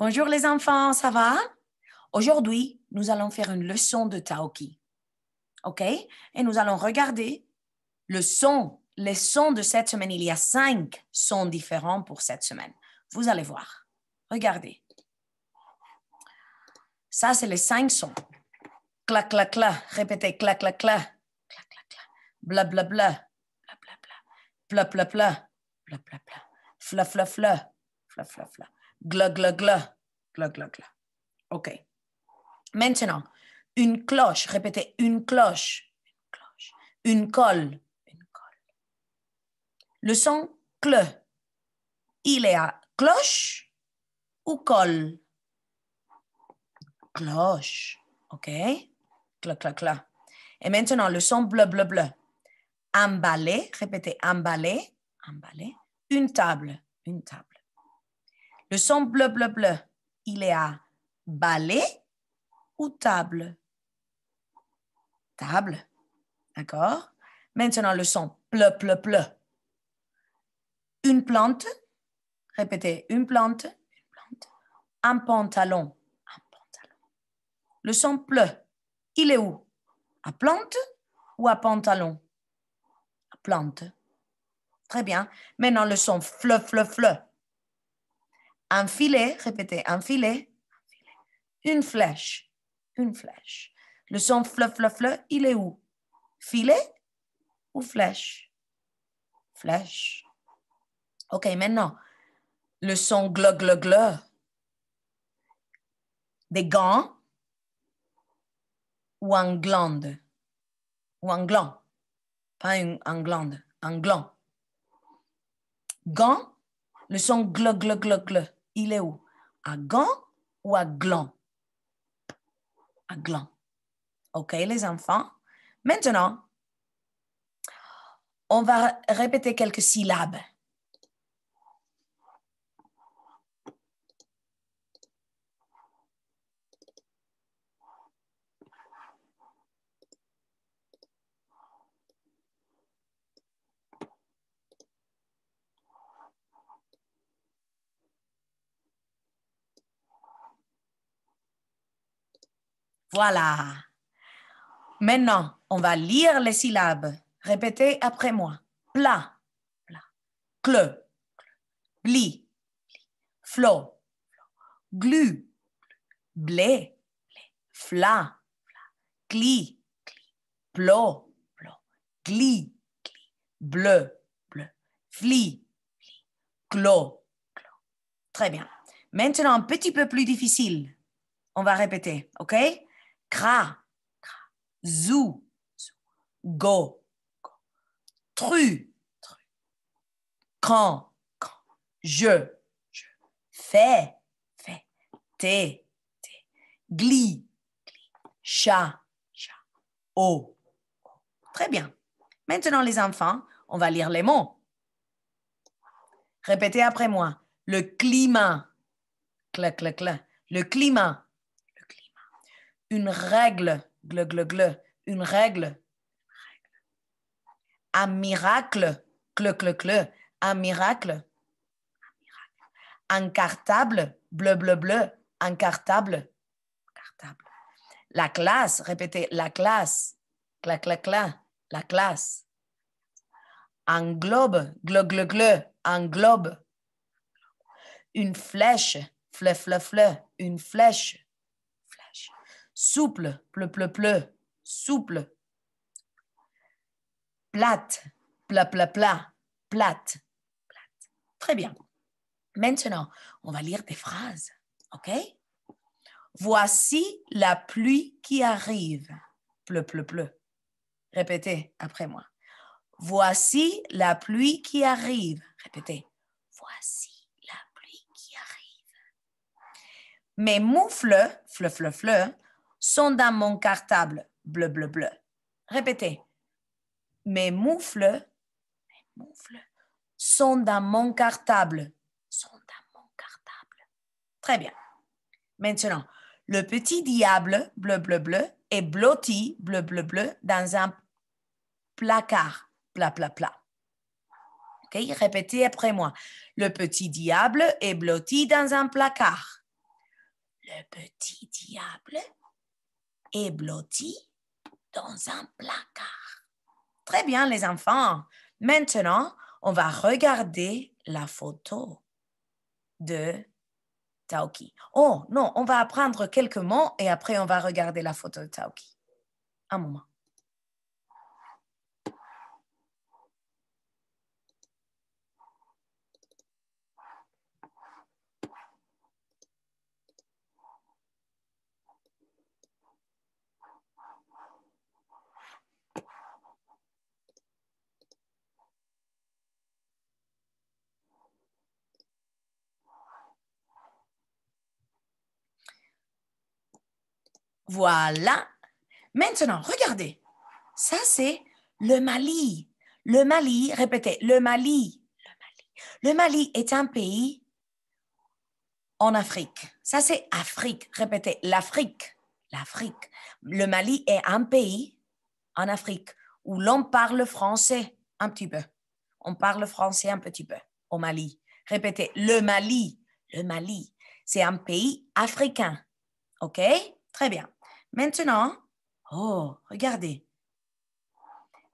Bonjour les enfants, ça va? Aujourd'hui, nous allons faire une leçon de Taoki. OK? Et nous allons regarder le son. Les sons de cette semaine, il y a cinq sons différents pour cette semaine. Vous allez voir. Regardez. Ça, c'est les cinq sons. Clac, clac, clac. Répétez clac, clac, clac. Clac, clac, clac. Bla, bla, bla. Bla, bla, bla. Bla, bla, bla. Bla, bla, bla. Fla, fla, fla. Fla, fla, fla. Gla, gla, gla. OK. Maintenant, une cloche. Répétez, une cloche. Une cloche. Une colle. Une colle. Le son cle. Il est à cloche ou colle? Cloche. OK. Cla, cla, Et maintenant, le son bleu, bleu, bleu. Emballer. Répétez, emballer. Emballer. Une table. Une table. Le son bleu, bleu, bleu, il est à balai ou table? Table. D'accord? Maintenant, le son bleu, bleu, bleu. Une plante. Répétez, une plante. Une plante. Un pantalon. Un pantalon. Le son bleu, il est où? À plante ou à pantalon? À plante. Très bien. Maintenant, le son fleu, fleu, fleu un filet, répétez, un filet, une flèche, une flèche. Le son fluff fle fle, il est où Filet ou flèche Flèche. OK, maintenant, le son glug, glug, glug. Des gants ou un glande Ou un gland Pas une, un glande, un gland. Gants, le son glug, glug, glug, glug il est où À gants ou à Gland À Gland. OK, les enfants. Maintenant, on va répéter quelques syllabes. Voilà. Maintenant, on va lire les syllabes. Répétez après moi. Pla, pla. Cle, bli, flo, glu, blé, fla, cli, plo, plo, gli, bleu, bleu, fli, clo, clo. Très bien. Maintenant, un petit peu plus difficile. On va répéter, OK? Cra, Zou, Go, Tru, tru. Quand, Je, je. Fais, fais. Gli, Chat, chat. O, Très bien. Maintenant, les enfants, on va lire les mots. Répétez après moi. Le climat. Le climat une règle, gle, gle, gle, une règle, un miracle, gle, gle, gle, un miracle, un cartable, bleu, bleu, bleu, un cartable, La classe, répétez, la classe, cla, cla, cla, la classe. Un globe, gle, gle, gle, un globe. Une flèche, fle, fle, fle, une flèche Souple, pleu-pleu-pleu, souple. Plate, pla, pla, pla, plate, plate. Très bien. Maintenant, on va lire des phrases, ok? Voici la pluie qui arrive. Pleu, pleu, pleu. Répétez après moi. Voici la pluie qui arrive. Répétez. Voici la pluie qui arrive. Mes moufles, fleu, fleu, fleu, sont dans mon cartable. Bleu, bleu, bleu. Répétez. Mes moufles, mes moufles sont dans mon cartable. Sont dans mon cartable. Très bien. Maintenant, le petit diable, bleu, bleu, bleu, est blotti, bleu, bleu, bleu, dans un placard, Pla, pla, bla. OK? Répétez après moi. Le petit diable est blotti dans un placard. Le petit diable est blotti dans un placard. Très bien, les enfants. Maintenant, on va regarder la photo de Taoki. Oh non, on va apprendre quelques mots et après on va regarder la photo de Taoki. Un moment. Voilà. Maintenant, regardez. Ça, c'est le Mali. Le Mali, répétez, le Mali. Le Mali, est un pays en Afrique. Ça, c'est Afrique. Répétez, l'Afrique. L'Afrique. Le Mali est un pays en Afrique où l'on parle français un petit peu. On parle français un petit peu au Mali. Répétez, le Mali. Le Mali, c'est un pays africain. OK Très bien. Maintenant, oh, regardez.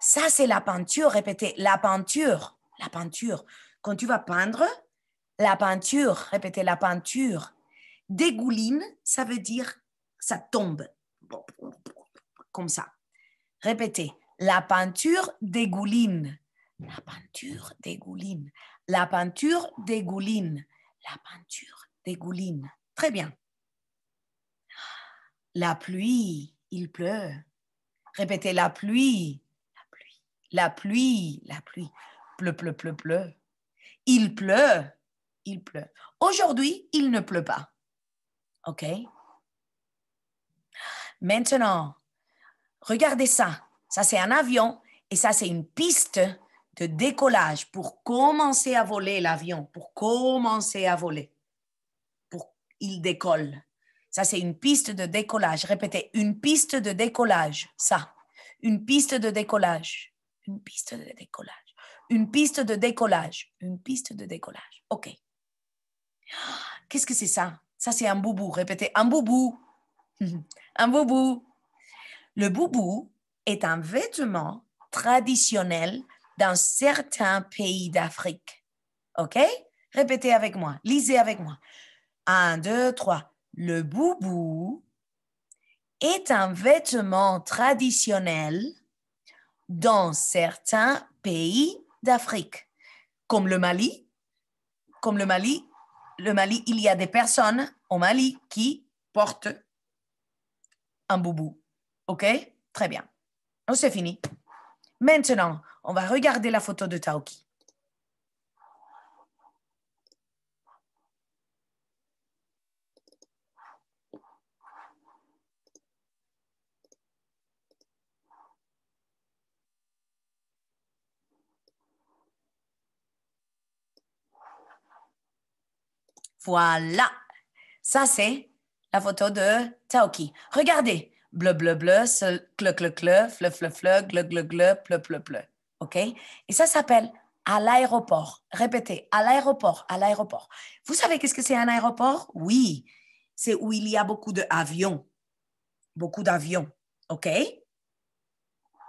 Ça, c'est la peinture. Répétez, la peinture. La peinture. Quand tu vas peindre, la peinture. Répétez, la peinture. Dégouline, ça veut dire ça tombe. Comme ça. Répétez, la peinture dégouline. La peinture dégouline. La peinture dégouline. La peinture dégouline. Très bien. La pluie, il pleut. Répétez la pluie, la pluie, la pluie, la pluie. Pleu, pleu, pleu, pleu. Il pleut, il pleut. Aujourd'hui, il ne pleut pas. OK Maintenant, regardez ça. Ça, c'est un avion et ça, c'est une piste de décollage pour commencer à voler l'avion, pour commencer à voler. Pour, il décolle. Ça, c'est une piste de décollage. Répétez, une piste de décollage. Ça, une piste de décollage. Une piste de décollage. Une piste de décollage. Une piste de décollage. OK. Qu'est-ce que c'est ça Ça, c'est un boubou. Répétez, un boubou. un boubou. Le boubou est un vêtement traditionnel dans certains pays d'Afrique. OK Répétez avec moi. Lisez avec moi. Un, deux, trois. Le boubou est un vêtement traditionnel dans certains pays d'Afrique, comme le Mali. Comme le Mali, le Mali, il y a des personnes au Mali qui portent un boubou. OK Très bien. On oh, fini. Maintenant, on va regarder la photo de Taoki. Voilà. Ça, c'est la photo de Taoki. Regardez. Bleu, bleu, bleu, cle, cle, cle, fleu, fleu, fleu, gle, gle, gle, pleu, pleu, pleu. OK? Et ça s'appelle à l'aéroport. Répétez, à l'aéroport, à l'aéroport. Vous savez qu'est-ce que c'est un aéroport? Oui, c'est où il y a beaucoup d'avions. Beaucoup d'avions. OK?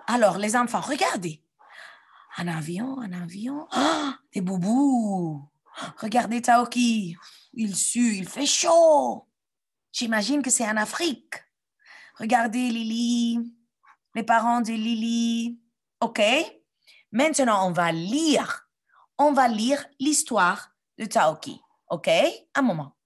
Alors, les enfants, regardez. Un avion, un avion. oh, des boubous. Regardez Taoki, il sue, il fait chaud. J'imagine que c'est en Afrique. Regardez Lily, les parents de Lily. OK Maintenant, on va lire. On va lire l'histoire de Taoki. OK Un moment.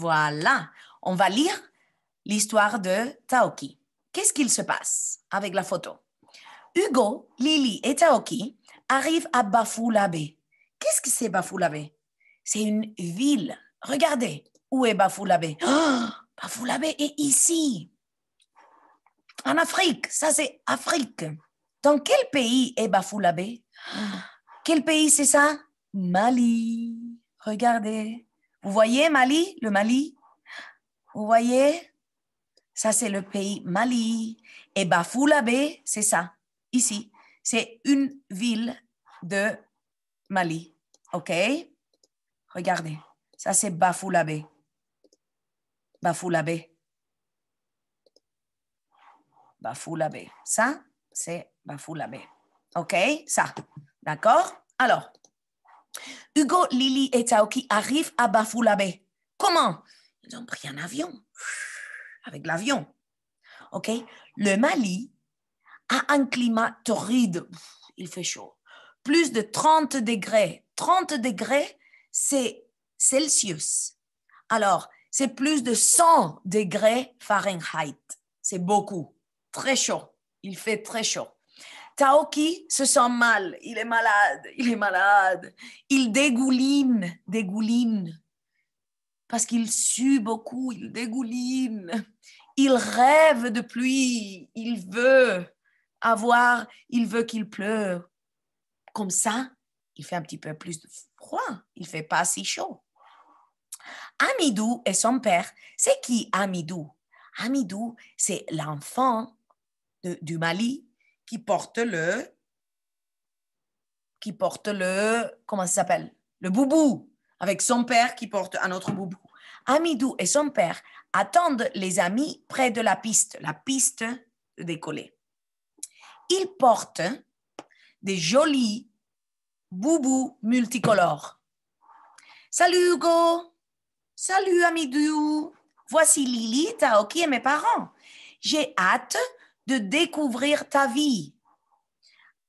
Voilà, on va lire l'histoire de Taoki. Qu'est-ce qu'il se passe avec la photo Hugo, Lily et Taoki arrivent à Bafoulabé. Qu'est-ce que c'est Bafoulabé C'est une ville. Regardez, où est Bafoulabé oh, Bafoulabé est ici, en Afrique. Ça, c'est Afrique. Dans quel pays est Bafoulabé Quel pays c'est ça Mali. Regardez. Vous voyez Mali, le Mali Vous voyez Ça, c'est le pays Mali. Et Bafoulabé, c'est ça, ici. C'est une ville de Mali. OK Regardez. Ça, c'est Bafoulabé. Bafoulabé. Bafoulabé. Ça, c'est Bafoulabé. OK Ça. D'accord Alors, Hugo, Lily et Taoki arrivent à Bafoulabé. Comment Ils ont pris un avion. Avec l'avion. OK Le Mali a un climat torride. Il fait chaud. Plus de 30 degrés. 30 degrés, c'est Celsius. Alors, c'est plus de 100 degrés Fahrenheit. C'est beaucoup. Très chaud. Il fait très chaud. Taoki se sent mal, il est malade, il est malade. Il dégouline, dégouline, parce qu'il sue beaucoup, il dégouline. Il rêve de pluie, il veut avoir, il veut qu'il pleure. Comme ça, il fait un petit peu plus de froid, il fait pas si chaud. Amidou et son père, c'est qui Amidou Amidou, c'est l'enfant du Mali qui porte le. qui porte le. comment ça s'appelle Le boubou, avec son père qui porte un autre boubou. Amidou et son père attendent les amis près de la piste, la piste de décoller. Ils portent des jolis boubous multicolores. Salut Hugo, salut Amidou, voici Lily, Taoki et mes parents. J'ai hâte de découvrir ta vie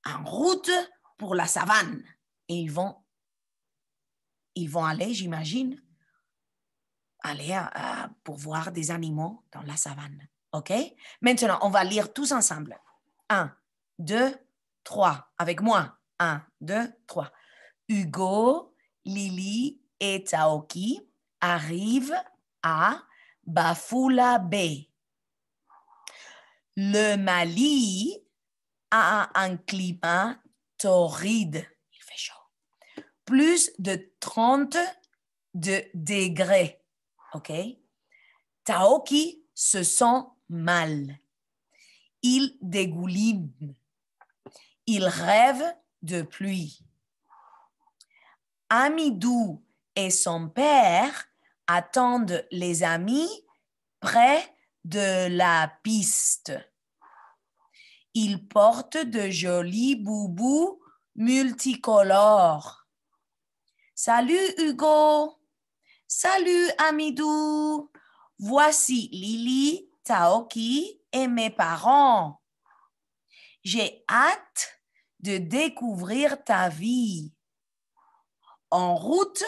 en route pour la savane. Et ils vont, ils vont aller, j'imagine, aller pour voir des animaux dans la savane. OK? Maintenant, on va lire tous ensemble. Un, deux, trois. Avec moi. Un, deux, trois. Hugo, Lily et Taoki arrivent à Bafula Bay le Mali a un climat torride. Il fait chaud. Plus de 30 degrés. OK? Taoki se sent mal. Il dégouline. Il rêve de pluie. Amidou et son père attendent les amis près de la piste. Il porte de jolis boubous multicolores. Salut Hugo. Salut Amidou. Voici Lily, Taoki et mes parents. J'ai hâte de découvrir ta vie. En route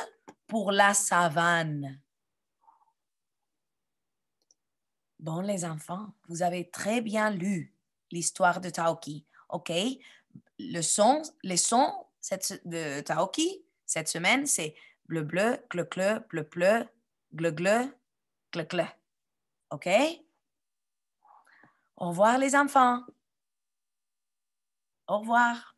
pour la savane. Bon, les enfants, vous avez très bien lu l'histoire de Taoki. OK, le son, les sons de Taoki cette semaine, c'est bleu bleu, cleu-cleu, bleu bleu, gle gle, cleu OK? Au revoir, les enfants. Au revoir.